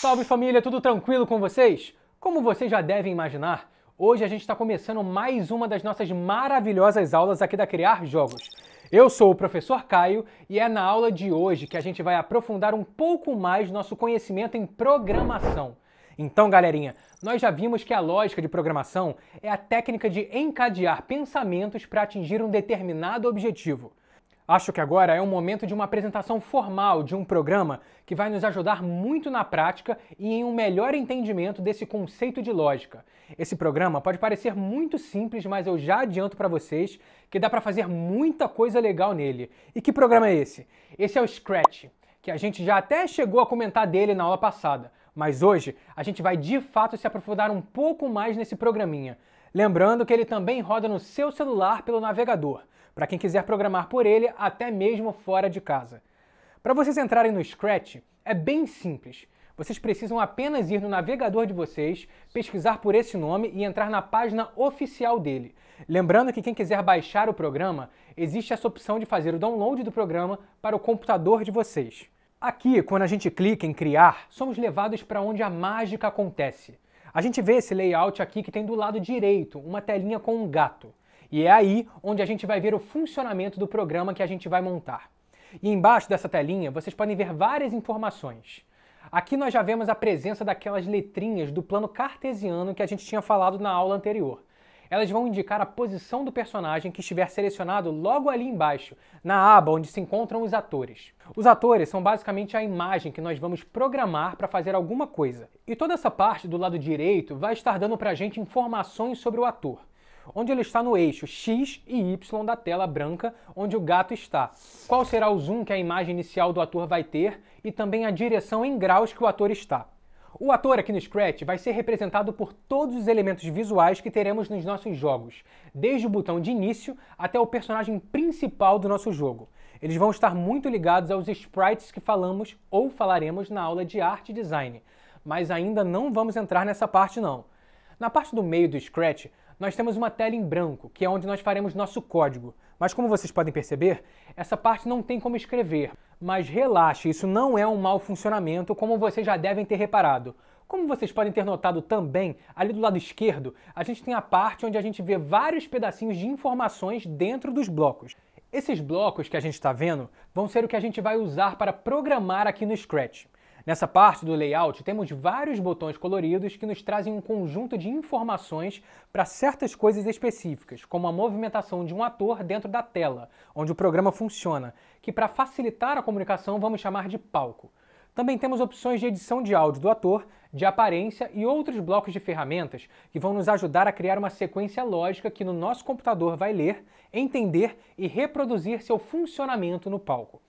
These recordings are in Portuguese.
Salve família, tudo tranquilo com vocês? Como vocês já devem imaginar, hoje a gente está começando mais uma das nossas maravilhosas aulas aqui da Criar Jogos. Eu sou o professor Caio e é na aula de hoje que a gente vai aprofundar um pouco mais nosso conhecimento em programação. Então, galerinha, nós já vimos que a lógica de programação é a técnica de encadear pensamentos para atingir um determinado objetivo. Acho que agora é o momento de uma apresentação formal de um programa que vai nos ajudar muito na prática e em um melhor entendimento desse conceito de lógica. Esse programa pode parecer muito simples, mas eu já adianto para vocês que dá para fazer muita coisa legal nele. E que programa é esse? Esse é o Scratch, que a gente já até chegou a comentar dele na aula passada, mas hoje a gente vai de fato se aprofundar um pouco mais nesse programinha. Lembrando que ele também roda no seu celular pelo navegador para quem quiser programar por ele até mesmo fora de casa. Para vocês entrarem no Scratch, é bem simples. Vocês precisam apenas ir no navegador de vocês, pesquisar por esse nome e entrar na página oficial dele. Lembrando que quem quiser baixar o programa, existe essa opção de fazer o download do programa para o computador de vocês. Aqui, quando a gente clica em criar, somos levados para onde a mágica acontece. A gente vê esse layout aqui que tem do lado direito uma telinha com um gato. E é aí onde a gente vai ver o funcionamento do programa que a gente vai montar. E embaixo dessa telinha vocês podem ver várias informações. Aqui nós já vemos a presença daquelas letrinhas do plano cartesiano que a gente tinha falado na aula anterior. Elas vão indicar a posição do personagem que estiver selecionado logo ali embaixo, na aba onde se encontram os atores. Os atores são basicamente a imagem que nós vamos programar para fazer alguma coisa. E toda essa parte do lado direito vai estar dando para a gente informações sobre o ator onde ele está no eixo X e Y da tela branca onde o gato está. Qual será o zoom que a imagem inicial do ator vai ter e também a direção em graus que o ator está. O ator aqui no Scratch vai ser representado por todos os elementos visuais que teremos nos nossos jogos, desde o botão de início até o personagem principal do nosso jogo. Eles vão estar muito ligados aos sprites que falamos ou falaremos na aula de arte e design, mas ainda não vamos entrar nessa parte não. Na parte do meio do Scratch, nós temos uma tela em branco, que é onde nós faremos nosso código. Mas como vocês podem perceber, essa parte não tem como escrever. Mas relaxe, isso não é um mau funcionamento, como vocês já devem ter reparado. Como vocês podem ter notado também, ali do lado esquerdo, a gente tem a parte onde a gente vê vários pedacinhos de informações dentro dos blocos. Esses blocos que a gente está vendo vão ser o que a gente vai usar para programar aqui no Scratch. Nessa parte do layout, temos vários botões coloridos que nos trazem um conjunto de informações para certas coisas específicas, como a movimentação de um ator dentro da tela, onde o programa funciona, que para facilitar a comunicação vamos chamar de palco. Também temos opções de edição de áudio do ator, de aparência e outros blocos de ferramentas que vão nos ajudar a criar uma sequência lógica que no nosso computador vai ler, entender e reproduzir seu funcionamento no palco.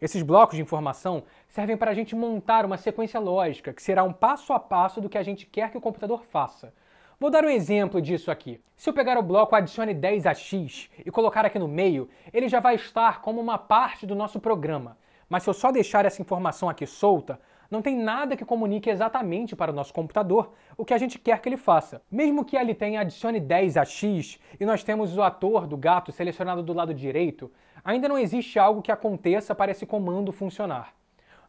Esses blocos de informação servem para a gente montar uma sequência lógica, que será um passo a passo do que a gente quer que o computador faça. Vou dar um exemplo disso aqui. Se eu pegar o bloco adicione 10 a x e colocar aqui no meio, ele já vai estar como uma parte do nosso programa. Mas se eu só deixar essa informação aqui solta, não tem nada que comunique exatamente para o nosso computador o que a gente quer que ele faça. Mesmo que ali tenha adicione 10 a x e nós temos o ator do gato selecionado do lado direito, ainda não existe algo que aconteça para esse comando funcionar.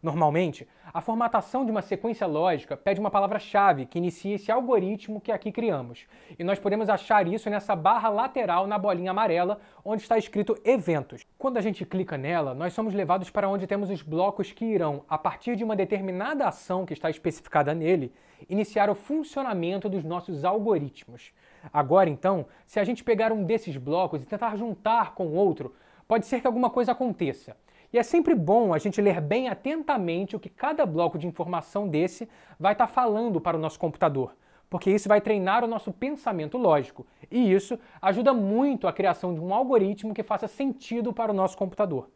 Normalmente, a formatação de uma sequência lógica pede uma palavra-chave que inicie esse algoritmo que aqui criamos. E nós podemos achar isso nessa barra lateral na bolinha amarela, onde está escrito eventos. Quando a gente clica nela, nós somos levados para onde temos os blocos que irão, a partir de uma determinada ação que está especificada nele, iniciar o funcionamento dos nossos algoritmos. Agora, então, se a gente pegar um desses blocos e tentar juntar com outro, pode ser que alguma coisa aconteça. E é sempre bom a gente ler bem atentamente o que cada bloco de informação desse vai estar tá falando para o nosso computador, porque isso vai treinar o nosso pensamento lógico, e isso ajuda muito a criação de um algoritmo que faça sentido para o nosso computador.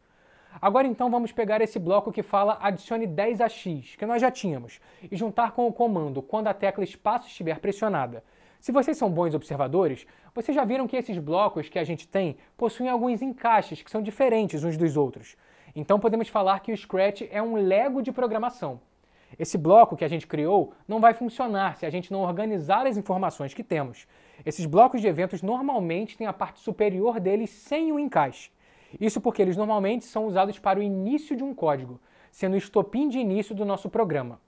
Agora então vamos pegar esse bloco que fala adicione 10 a x, que nós já tínhamos, e juntar com o comando quando a tecla espaço estiver pressionada. Se vocês são bons observadores, vocês já viram que esses blocos que a gente tem possuem alguns encaixes que são diferentes uns dos outros. Então podemos falar que o Scratch é um Lego de programação. Esse bloco que a gente criou não vai funcionar se a gente não organizar as informações que temos. Esses blocos de eventos normalmente têm a parte superior deles sem o encaixe. Isso porque eles normalmente são usados para o início de um código, sendo o estopim de início do nosso programa.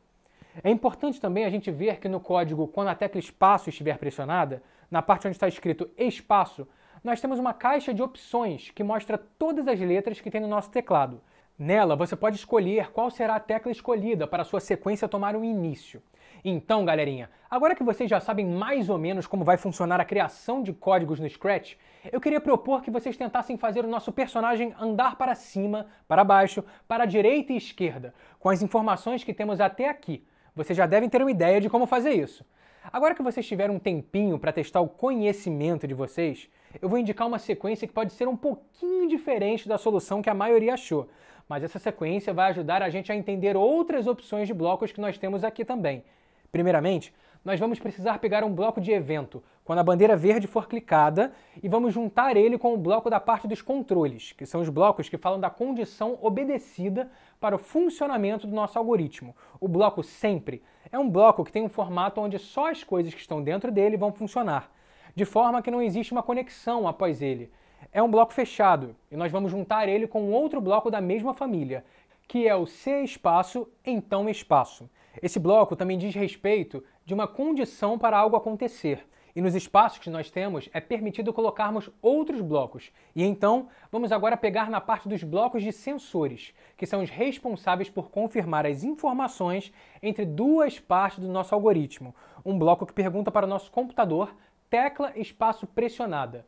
É importante também a gente ver que no código, quando a tecla espaço estiver pressionada, na parte onde está escrito espaço, nós temos uma caixa de opções que mostra todas as letras que tem no nosso teclado. Nela, você pode escolher qual será a tecla escolhida para a sua sequência tomar um início. Então, galerinha, agora que vocês já sabem mais ou menos como vai funcionar a criação de códigos no Scratch, eu queria propor que vocês tentassem fazer o nosso personagem andar para cima, para baixo, para a direita e esquerda, com as informações que temos até aqui. Vocês já devem ter uma ideia de como fazer isso. Agora que vocês tiveram um tempinho para testar o conhecimento de vocês, eu vou indicar uma sequência que pode ser um pouquinho diferente da solução que a maioria achou, mas essa sequência vai ajudar a gente a entender outras opções de blocos que nós temos aqui também. Primeiramente, nós vamos precisar pegar um bloco de evento, quando a bandeira verde for clicada, e vamos juntar ele com o bloco da parte dos controles, que são os blocos que falam da condição obedecida para o funcionamento do nosso algoritmo. O bloco sempre é um bloco que tem um formato onde só as coisas que estão dentro dele vão funcionar de forma que não existe uma conexão após ele. É um bloco fechado e nós vamos juntar ele com outro bloco da mesma família, que é o se espaço, então espaço. Esse bloco também diz respeito de uma condição para algo acontecer. E nos espaços que nós temos é permitido colocarmos outros blocos. E então, vamos agora pegar na parte dos blocos de sensores, que são os responsáveis por confirmar as informações entre duas partes do nosso algoritmo. Um bloco que pergunta para o nosso computador tecla espaço pressionada.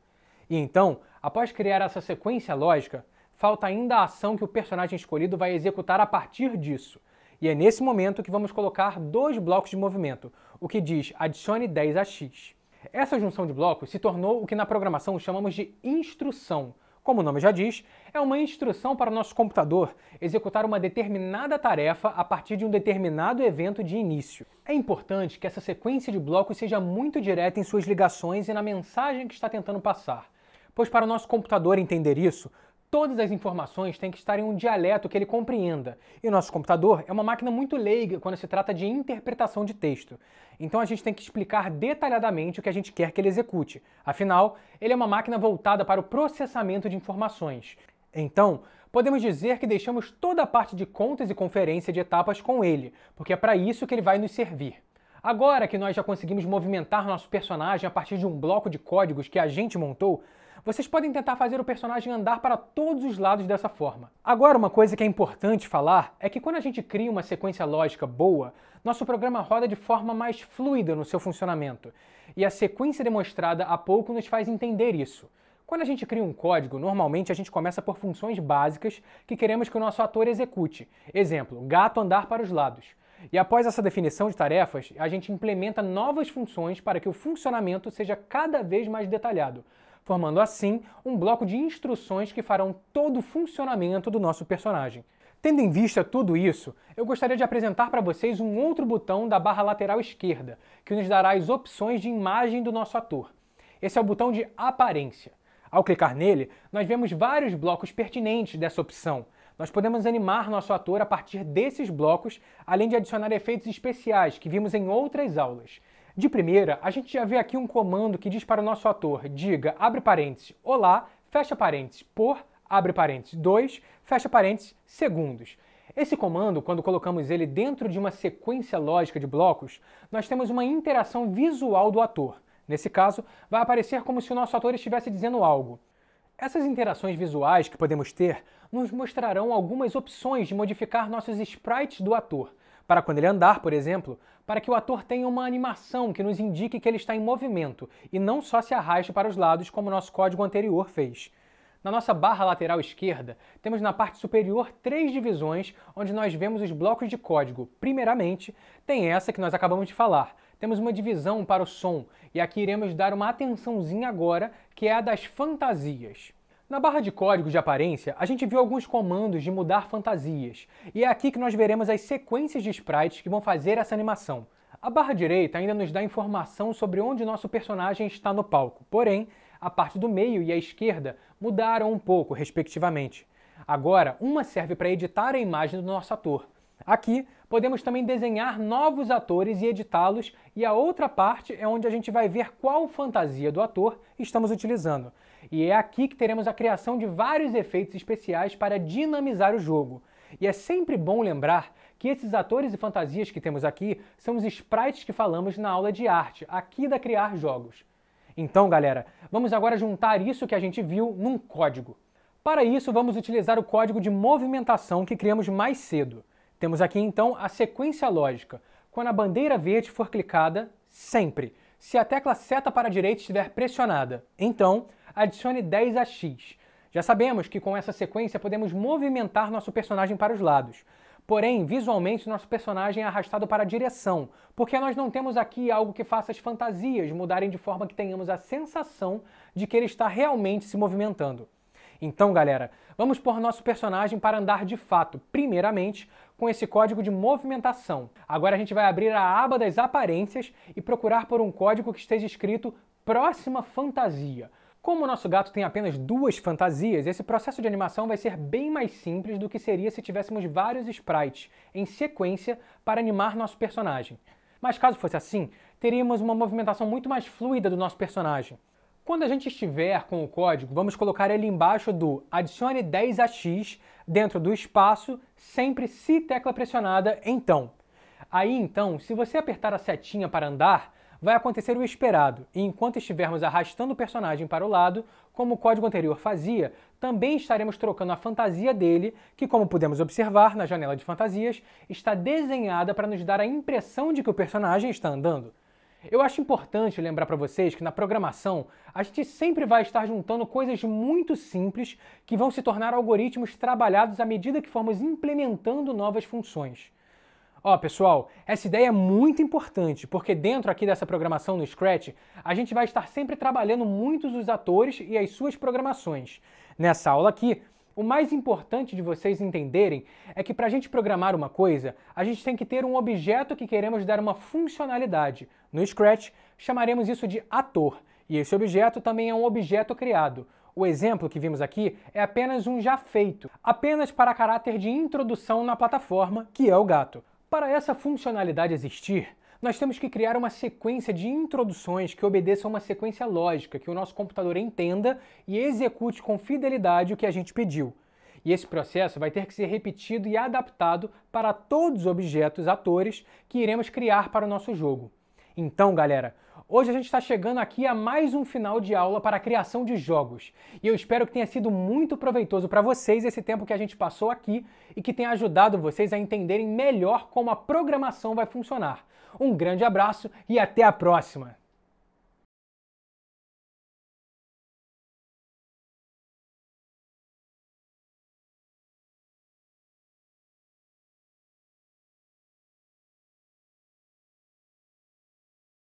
E então, após criar essa sequência lógica, falta ainda a ação que o personagem escolhido vai executar a partir disso. E é nesse momento que vamos colocar dois blocos de movimento, o que diz adicione 10 a x. Essa junção de blocos se tornou o que na programação chamamos de instrução, como o nome já diz, é uma instrução para o nosso computador executar uma determinada tarefa a partir de um determinado evento de início. É importante que essa sequência de blocos seja muito direta em suas ligações e na mensagem que está tentando passar, pois para o nosso computador entender isso, Todas as informações têm que estar em um dialeto que ele compreenda. E o nosso computador é uma máquina muito leiga quando se trata de interpretação de texto. Então a gente tem que explicar detalhadamente o que a gente quer que ele execute. Afinal, ele é uma máquina voltada para o processamento de informações. Então, podemos dizer que deixamos toda a parte de contas e conferência de etapas com ele, porque é para isso que ele vai nos servir. Agora que nós já conseguimos movimentar nosso personagem a partir de um bloco de códigos que a gente montou, vocês podem tentar fazer o personagem andar para todos os lados dessa forma. Agora, uma coisa que é importante falar é que quando a gente cria uma sequência lógica boa, nosso programa roda de forma mais fluida no seu funcionamento. E a sequência demonstrada há pouco nos faz entender isso. Quando a gente cria um código, normalmente a gente começa por funções básicas que queremos que o nosso ator execute. Exemplo, gato andar para os lados. E após essa definição de tarefas, a gente implementa novas funções para que o funcionamento seja cada vez mais detalhado formando assim um bloco de instruções que farão todo o funcionamento do nosso personagem. Tendo em vista tudo isso, eu gostaria de apresentar para vocês um outro botão da barra lateral esquerda, que nos dará as opções de imagem do nosso ator. Esse é o botão de aparência. Ao clicar nele, nós vemos vários blocos pertinentes dessa opção. Nós podemos animar nosso ator a partir desses blocos, além de adicionar efeitos especiais que vimos em outras aulas. De primeira, a gente já vê aqui um comando que diz para o nosso ator, diga, abre parênteses, olá, fecha parênteses, por, abre parênteses, dois fecha parênteses, segundos. Esse comando, quando colocamos ele dentro de uma sequência lógica de blocos, nós temos uma interação visual do ator. Nesse caso, vai aparecer como se o nosso ator estivesse dizendo algo. Essas interações visuais que podemos ter nos mostrarão algumas opções de modificar nossos sprites do ator. Para quando ele andar, por exemplo, para que o ator tenha uma animação que nos indique que ele está em movimento e não só se arraste para os lados como nosso código anterior fez. Na nossa barra lateral esquerda, temos na parte superior três divisões onde nós vemos os blocos de código. Primeiramente, tem essa que nós acabamos de falar. Temos uma divisão para o som, e aqui iremos dar uma atençãozinha agora, que é a das fantasias. Na barra de código de aparência, a gente viu alguns comandos de mudar fantasias, e é aqui que nós veremos as sequências de sprites que vão fazer essa animação. A barra direita ainda nos dá informação sobre onde nosso personagem está no palco, porém, a parte do meio e a esquerda mudaram um pouco, respectivamente. Agora, uma serve para editar a imagem do nosso ator. Aqui, Podemos também desenhar novos atores e editá-los, e a outra parte é onde a gente vai ver qual fantasia do ator estamos utilizando. E é aqui que teremos a criação de vários efeitos especiais para dinamizar o jogo. E é sempre bom lembrar que esses atores e fantasias que temos aqui são os sprites que falamos na aula de arte, aqui da Criar Jogos. Então, galera, vamos agora juntar isso que a gente viu num código. Para isso, vamos utilizar o código de movimentação que criamos mais cedo. Temos aqui então a sequência lógica. Quando a bandeira verde for clicada, sempre. Se a tecla seta para a direita estiver pressionada, então adicione 10 a x. Já sabemos que com essa sequência podemos movimentar nosso personagem para os lados. Porém, visualmente, nosso personagem é arrastado para a direção, porque nós não temos aqui algo que faça as fantasias mudarem de forma que tenhamos a sensação de que ele está realmente se movimentando. Então, galera, vamos pôr nosso personagem para andar de fato, primeiramente, com esse código de movimentação. Agora a gente vai abrir a aba das aparências e procurar por um código que esteja escrito próxima fantasia. Como o nosso gato tem apenas duas fantasias, esse processo de animação vai ser bem mais simples do que seria se tivéssemos vários sprites em sequência para animar nosso personagem. Mas caso fosse assim, teríamos uma movimentação muito mais fluida do nosso personagem. Quando a gente estiver com o código, vamos colocar ele embaixo do adicione 10 a X dentro do espaço, sempre se tecla pressionada, então. Aí então, se você apertar a setinha para andar, vai acontecer o esperado, e enquanto estivermos arrastando o personagem para o lado, como o código anterior fazia, também estaremos trocando a fantasia dele, que como podemos observar na janela de fantasias, está desenhada para nos dar a impressão de que o personagem está andando. Eu acho importante lembrar para vocês que na programação a gente sempre vai estar juntando coisas muito simples que vão se tornar algoritmos trabalhados à medida que formos implementando novas funções. Ó, oh, pessoal, essa ideia é muito importante, porque dentro aqui dessa programação no Scratch, a gente vai estar sempre trabalhando muitos dos atores e as suas programações. Nessa aula aqui, o mais importante de vocês entenderem é que para a gente programar uma coisa, a gente tem que ter um objeto que queremos dar uma funcionalidade. No Scratch, chamaremos isso de ator, e esse objeto também é um objeto criado. O exemplo que vimos aqui é apenas um já feito, apenas para caráter de introdução na plataforma, que é o gato. Para essa funcionalidade existir, nós temos que criar uma sequência de introduções que obedeça a uma sequência lógica, que o nosso computador entenda e execute com fidelidade o que a gente pediu. E esse processo vai ter que ser repetido e adaptado para todos os objetos atores que iremos criar para o nosso jogo. Então, galera, Hoje a gente está chegando aqui a mais um final de aula para a criação de jogos. E eu espero que tenha sido muito proveitoso para vocês esse tempo que a gente passou aqui e que tenha ajudado vocês a entenderem melhor como a programação vai funcionar. Um grande abraço e até a próxima!